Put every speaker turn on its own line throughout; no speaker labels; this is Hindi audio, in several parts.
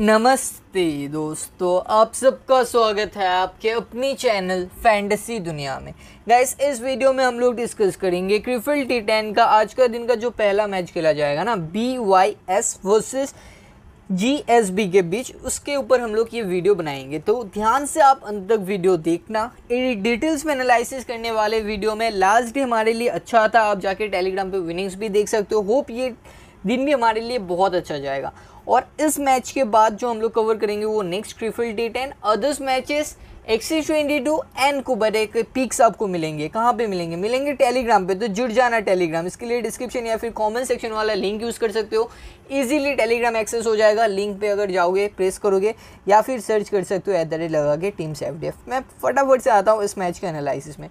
नमस्ते दोस्तों आप सबका स्वागत है आपके अपनी चैनल फैंटेसी दुनिया में गाइस इस वीडियो में हम लोग डिस्कस करेंगे क्रिफिल टी टेन का आज का दिन का जो पहला मैच खेला जाएगा ना B Y S versus G S B के बीच उसके ऊपर हम लोग ये वीडियो बनाएंगे तो ध्यान से आप अंत तक वीडियो देखना डिटेल्स में एनालिसिस करने वाले वीडियो में लास्ट डे हमारे लिए अच्छा था आप जाके टेलीग्राम पे विनिंग्स भी देख सकते हो होप ये दिन भी हमारे लिए बहुत अच्छा जाएगा और इस मैच के बाद जो हम लोग कवर करेंगे वो next triple D ten others matches axis twenty two N को बड़े पिक्स आपको मिलेंगे कहाँ पे मिलेंगे मिलेंगे टेलीग्राम पे तो जुड़ जाना टेलीग्राम इसके लिए डिस्क्रिप्शन या फिर कमेंट सेक्शन वाला लिंक यूज़ कर सकते हो इजीली टेलीग्राम एक्सेस हो जाएगा लिंक पे अगर जाओगे प्रेस करोगे या फिर सर्च कर सकते हो एट द रेट लगा के टीम्स एफ मैं फटाफट से आता हूँ इस मैच के एनालिसिस में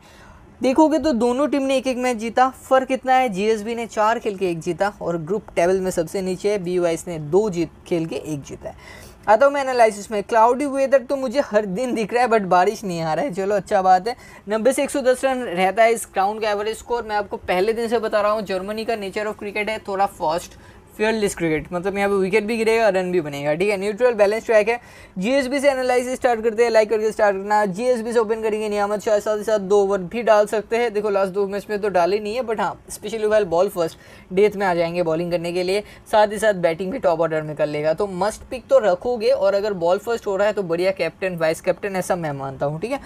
देखोगे तो दोनों टीम ने एक एक मैच जीता फ़र्क इतना है जीएसबी ने चार खेल के एक जीता और ग्रुप टेबल में सबसे नीचे है बी ने दो जीत खेल के एक जीता है आता हूँ मैं एनालिसिस में क्लाउडी वेदर तो मुझे हर दिन दिख रहा है बट बारिश नहीं आ रहा है चलो अच्छा बात है नब्बे से 110 रन रहता है इस क्राउंड का एवरेज स्कोर मैं आपको पहले दिन से बता रहा हूँ जर्मनी का नेचर ऑफ क्रिकेट है थोड़ा फास्ट फेयरलेस क्रिकेट मतलब यहाँ पे विकेट भी गिरेगा रन भी बनेगा ठीक है न्यूट्रल बैलेंस ट्रैक है जीएसबी से एनालाइज स्टार्ट करते हैं लाइक करके स्टार्ट करना जीएसबी से ओपन करेंगे नियामत शाह साथ ही साथ दो ओवर भी डाल सकते हैं देखो लास्ट दो मैच में तो डाले नहीं है बट हाँ specially well ball first death में आ जाएंगे बॉलिंग करने के लिए साथ ही साथ बैटिंग भी टॉप ऑर्डर में कर लेगा तो मस्ट पिक तो रखोगे और अगर बॉल फर्स्ट हो रहा है तो बढ़िया कैप्टन वाइस कैप्टन ऐसा मैं मानता हूँ ठीक है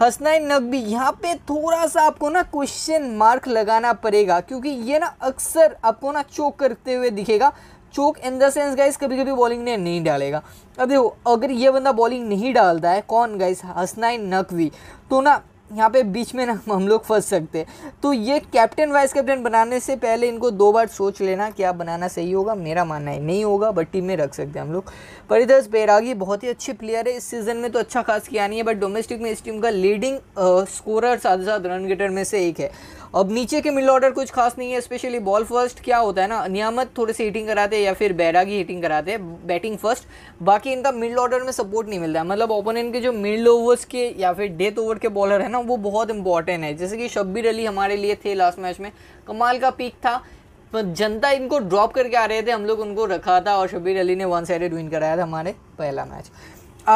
हसनैन नकवी यहाँ पे थोड़ा सा आपको ना क्वेश्चन मार्क लगाना पड़ेगा क्योंकि ये ना अक्सर आपको ना चौक करते हुए दिखेगा choke in the sense guys कभी कभी बॉलिंग ने नहीं डालेगा अब देखो अगर ये बंदा बॉलिंग नहीं डालता है कौन गाइस हसनाइन नकवी तो ना यहाँ पे बीच में ना हम लोग फंस सकते हैं तो ये कैप्टन वाइस कैप्टन बनाने से पहले इनको दो बार सोच लेना क्या बनाना सही होगा मेरा मानना है नहीं होगा बट टीम में रख सकते हैं हम लोग परिदर्स बैरागी बहुत ही अच्छे प्लेयर है इस सीज़न में तो अच्छा खास किया नहीं है बट डोमेस्टिक में इस टीम का लीडिंग स्कोरर साथ साथ रन गेटर में से एक है अब नीचे के मिडल ऑर्डर कुछ खास नहीं है स्पेशली बॉल फर्स्ट क्या होता है ना नियामत थोड़े से हिटिंग कराते हैं या फिर बैरागी हिटिंग कराते हैं बैटिंग फर्स्ट बाकी इनका मिडल ऑर्डर में सपोर्ट नहीं मिलता मतलब ओपोनेंट के जो मिडल ओवर्स के या फिर डेथ ओवर के बॉलर है ना ना वो बहुत इंपॉर्टेंट है जैसे कि शब्बीर अली हमारे लिए थे लास्ट मैच में कमाल का पीक था जनता इनको ड्रॉप करके आ रहे थे हम लोग उनको रखा था और शब्बीर अली ने वन साइडेड विन कराया था हमारे पहला मैच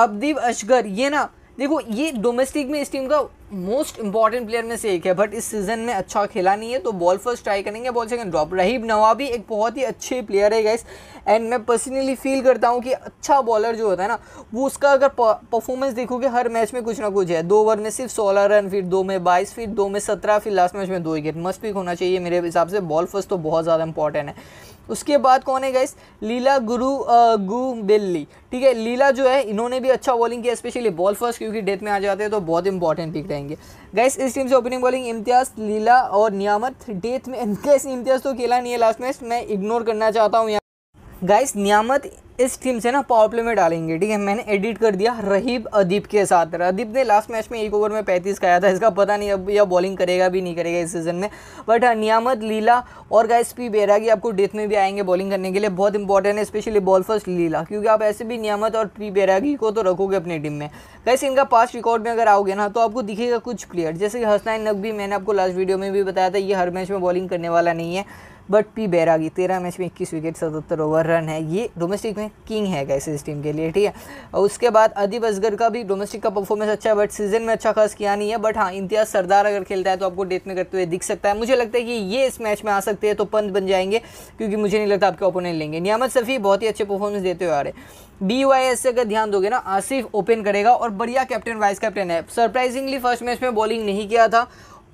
अबदीप अशगर ये ना देखो ये डोमेस्टिक में इस टीम का मोस्ट इंपॉर्टेंट प्लेयर में से एक है बट इस सीजन में अच्छा खेला नहीं है तो बॉल फर्स्ट ट्राई करेंगे ball second drop Raheeb Nawabi एक बहुत ही अच्छे प्लेयर है गाइस एंड मैं पर्सनली फील करता हूँ कि अच्छा बॉलर जो होता है ना वो उसका अगर परफॉर्मेंस देखोगे हर मैच में कुछ ना कुछ है दो ओवर में सिर्फ सोलह रन फिर दो में बाईस फिर दो में सत्रह फिर लास्ट मैच में दो विकेट मस्ट पिक होना चाहिए मेरे हिसाब से बॉल फर्स्ट तो बहुत ज़्यादा इंपॉर्टेंट है उसके बाद कौन है गाइस लीला गुरु गु बिल्ली ठीक है लीला जो है इन्होंने भी अच्छा बॉलिंग किया स्पेशली बॉल फर्स्ट क्योंकि डेथ में आ जाते हैं तो बहुत इंपॉर्टेंट पिक रहेंगे जाएंगे गैस इस टीम से ओपनिंग बॉलिंग इम्तियाज लीला और नियामत डेथ में गैस इम्तियाज तो खेला नहीं है लास्ट मैच मैं इग्नोर करना चाहता हूँ यहाँ गाइस नियामत इस टीम से ना पावर प्ले में डालेंगे ठीक है मैंने एडिट कर दिया रहीब अदीप के साथ अदीप ने लास्ट मैच में एक ओवर में पैंतीस खाया था इसका पता नहीं अब यह बॉलिंग करेगा भी नहीं करेगा इस सीज़न में बट हाँ, नियामत लीला और गाइस पी बेरा की आपको डेथ में भी आएंगे बॉलिंग करने के लिए बहुत इंपॉर्टेंट है स्पेशली बॉल फर्स्ट लीला क्योंकि आप ऐसे भी नियामत और पी बैरागी को तो रखोगे अपनी टीम में वैसे इनका पास्ट रिकॉर्ड में अगर आओगे ना तो आपको दिखेगा कुछ प्लेयर जैसे कि हसनैन नकबी मैंने आपको लास्ट वीडियो में भी बताया था ये हर मैच में बॉलिंग करने वाला नहीं है बट पी बैरागी तेरह मैच में इक्कीस विकेट सतहत्तर ओवर रन है ये डोमेस्टिक में किंग है कैसे इस टीम के लिए ठीक है और उसके बाद अदीब असगर का भी डोमेस्टिक का परफॉर्मेंस अच्छा है बट सीजन में अच्छा खास किया नहीं है बट हाँ इंतियाज सरदार अगर खेलता है तो आपको डेथ में करते हुए दिख सकता है मुझे लगता है कि ये इस मैच में आ सकते हैं तो पंत बन जाएंगे क्योंकि मुझे नहीं लगता आपके ओपोनेंट लेंगे नियामत सफ़ी बहुत ही अच्छे परफॉर्मेंस देते हुए आ रहे बी वाई एस से अगर ध्यान दोगे ना आसिफ ओपन करेगा और बढ़िया कैप्टन वाइस कैप्टन है सरप्राइजिंगली फर्स्ट मैच में बॉलिंग नहीं किया था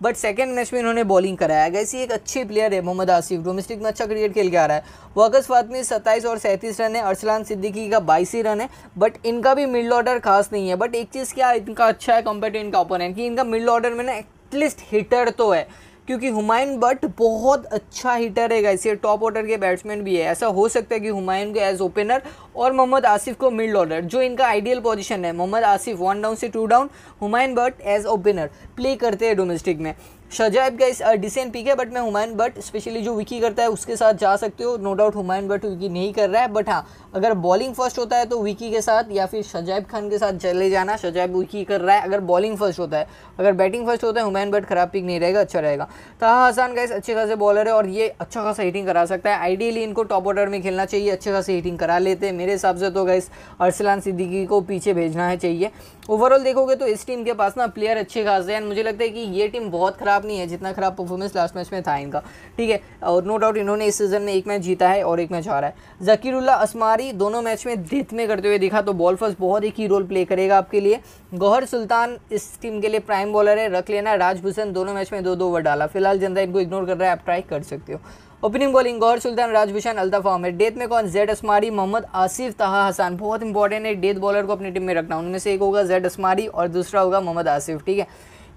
बट सेकेंड मैच में इन्होंने बॉलिंग कराया गया इसी एक अच्छे प्लेयर है मोहम्मद आसिफ डोमेस्टिक में अच्छा क्रिकेट खेल के आ रहा है वाकस फातमी सत्ताईस और सैंतीस रन है अरसलान सिद्दीकी का बाईस ही रन है बट इनका भी मिडल ऑर्डर खास नहीं है बट एक चीज़ क्या इनका अच्छा है कंपेयर टू इनका ओपोनेंट कि इनका मिडल ऑर्डर में ना एटलीस्ट हिटर तो है क्योंकि हुमायूं बट बहुत अच्छा हिटर है गाइस ये टॉप ऑर्डर के बैट्समैन भी है ऐसा हो सकता है कि हुमायूं को एज ओपनर और मोहम्मद आसिफ को मिड ऑर्डर जो इनका आइडियल पोजीशन है मोहम्मद आसिफ वन डाउन से two down Humayun but as opener play करते हैं डोमेस्टिक में शजाइब का इस डिसेंट पिक है बट मैं हुमायन बट स्पेशली जो विकी करता है उसके साथ जा सकते हो no doubt Humayun but Vicky नहीं कर रहा है बट हाँ अगर बॉलिंग फर्स्ट होता है तो विकी के साथ या फिर शजाइब खान के साथ चले जाना शजाइब विकी कर रहा है अगर बॉलिंग फर्स्ट होता है अगर बैटिंग फर्स्ट होता है हुमायन बट खराब पिक नहीं रहेगा अच्छा रहेगा ताहा हसान का अच्छे खासे बॉलर है और ये अच्छा खासा हिटिंग करा सकता है आइडियली इनको टॉप ऑर्डर में खेलना चाहिए अच्छे खासे हिटिंग करा लेते हैं मेरे हिसाब से तो गाइस अरसलान सिद्दीकी को पीछे भेजना है चाहिए ओवरऑल देखोगे तो इस टीम के पास ना प्लेयर अच्छे खासे हैं मुझे लगता है कि ये टीम बहुत खराब ख़राब नहीं है जितना ख़राब परफॉर्मेंस लास्ट मैच में था इनका ठीक है और नो डाउट इन्होंने इस सीज़न में एक मैच जीता है और एक मैच हारा है जकीरुल्ला असमारी दोनों मैच में देत में करते हुए दिखा तो बॉल फर्स्ट बहुत ही की रोल प्ले करेगा आपके लिए गौहर सुल्तान इस टीम के लिए प्राइम बॉलर है रख लेना राजभूषण दोनों मैच में दो दो ओवर डाला फिलहाल जनता इनको इग्नोर कर रहा है आप ट्राई कर सकते हो opening bowling Gaur Sultan Rajbhushan Altafa Ahmed death में कौन जेड असमारी मोहम्मद आसिफ तहा हसन बहुत इंपॉर्टेंट है डेथ बॉलर को अपनी टीम में रखना उनमें से एक होगा जेड असमारी और दूसरा होगा मोहम्मद आसिफ ठीक है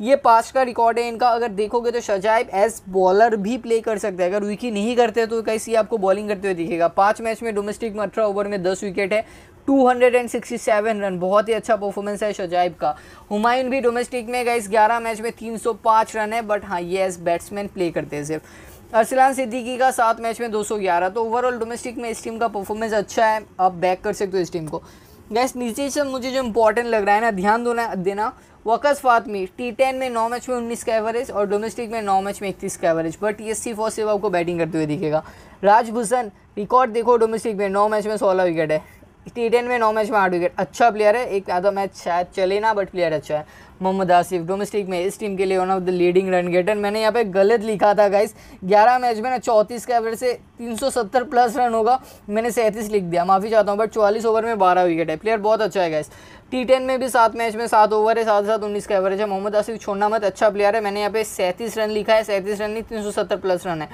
ये पास का रिकॉर्ड है इनका अगर देखोगे तो शजाइब एज बॉलर भी प्ले कर सकते हैं अगर विकी नहीं करते तो कैसी आपको बॉलिंग करते हुए दिखेगा पाँच मैच में डोमेस्टिक में अठारह ओवर में दस विकेट है 267 रन बहुत ही अच्छा परफॉर्मेंस है शजाइब का हुमायूं भी डोमेस्टिक में गए 11 मैच में 305 रन है बट हाँ ये एज बैट्समैन प्ले करते हैं सिर्फ अरसलान सिद्दीकी का सात मैच में 211 तो ओवरऑल डोमेस्टिक में इस टीम का परफॉर्मेंस अच्छा है आप बैक कर सकते हो इस टीम को गैस नीचे से मुझे जो इंपॉर्टेंट लग रहा है ना ध्यान देना देना वकस फातमी टी टेन में नौ मैच में उन्नीस का एवरेज और डोमेस्टिक में नौ मैच में इकतीस का एवरेज बट ये सी फोर सिर्फ आपको बैटिंग करते हुए दिखेगा राजभूषण रिकॉर्ड देखो डोमेस्टिक में नौ मैच में सोलह विकेट है टी टेन में नौ मैच में आठ विकेट अच्छा प्लेयर है एक आधा मैच शायद चले ना बट प्लेयर अच्छा है मोहम्मद आसिफ डोमेस्टिक में इस टीम के लिए one of the leading run getter मैंने यहाँ पे गलत लिखा था गाइस 11 मैच में ना चौंतीस के एवरेज से 370 प्लस रन होगा मैंने सैंतीस लिख दिया माफ़ी चाहता हूँ बट चौवालीस ओवर में बारह विकेट है प्लेयर बहुत अच्छा है गाइस टी टेन में भी सात मैच में सात ओवर है साथ साथ उन्नीस का एवरेज है मोहम्मद आसिफ छोड़ना मत अच्छा प्लेयर है मैंने यहाँ पे सैंतीस रन लिखा है सैंतीस रन नहीं तीन प्लस रन है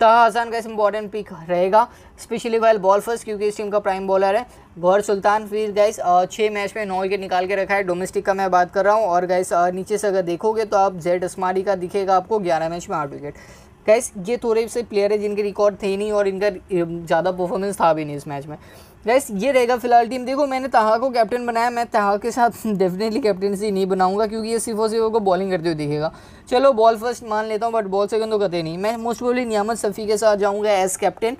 तहा हसन का इस इंपॉर्टेंट पिक रहेगा स्पेशली वाइल बॉल फर्स्ट क्योंकि इस टीम का प्राइम बॉलर है गौर सुल्तान फिर गाइस छः मैच में नौ विकेट निकाल के रखा है डोमेस्टिक का मैं बात कर रहा हूँ और गाइस नीचे से अगर देखोगे तो आप जेड स्मारी का दिखेगा आपको ग्यारह मैच में आठ विकेट गैस ये थोड़े से प्लेयर है जिनके रिकॉर्ड थे नहीं और इनका ज़्यादा परफॉर्मेंस था भी नहीं इस मैच में गैस ये रहेगा फिलहाल टीम देखो मैंने तहा को कैप्टन बनाया मैं तहा के साथ डेफिनेटली कैप्टनसी नहीं बनाऊंगा क्योंकि ये सिर्फ और सिर्फ को बॉलिंग करते हुए दिखेगा चलो बॉल फर्स्ट मान लेता हूँ बट बॉल सेकंड तो कहते नहीं मैं मोस्ट प्रोबली नियामत सफ़ी के साथ जाऊँगा एज कैप्टन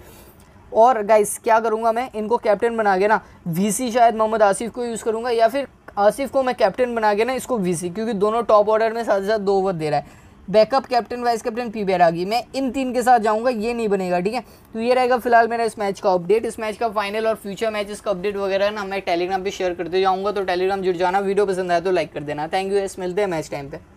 और गाइस क्या करूँगा मैं इनको कैप्टन बना के ना वी शायद मोहम्मद आसिफ को यूज़ करूँगा या फिर आसिफ को मैं कैप्टन बना के ना इसको वी क्योंकि दोनों टॉप ऑर्डर में साथ साथ दो ओवर दे रहा है backup captain vice captain P Bairagi मैं इन तीन के साथ जाऊँगा ये नहीं बनेगा ठीक है तो ये रहेगा फिलहाल मेरा इस मैच का अपडेट इस मैच का फाइनल और फ्यूचर मैचेस का अपडेट वगैरह ना मैं टेलीग्राम पर शेयर करते जाऊँगा तो टेलीग्राम जुड़ जाना वीडियो पसंद आया तो लाइक कर देना थैंक यू एस मिलते हैं मैच टाइम पर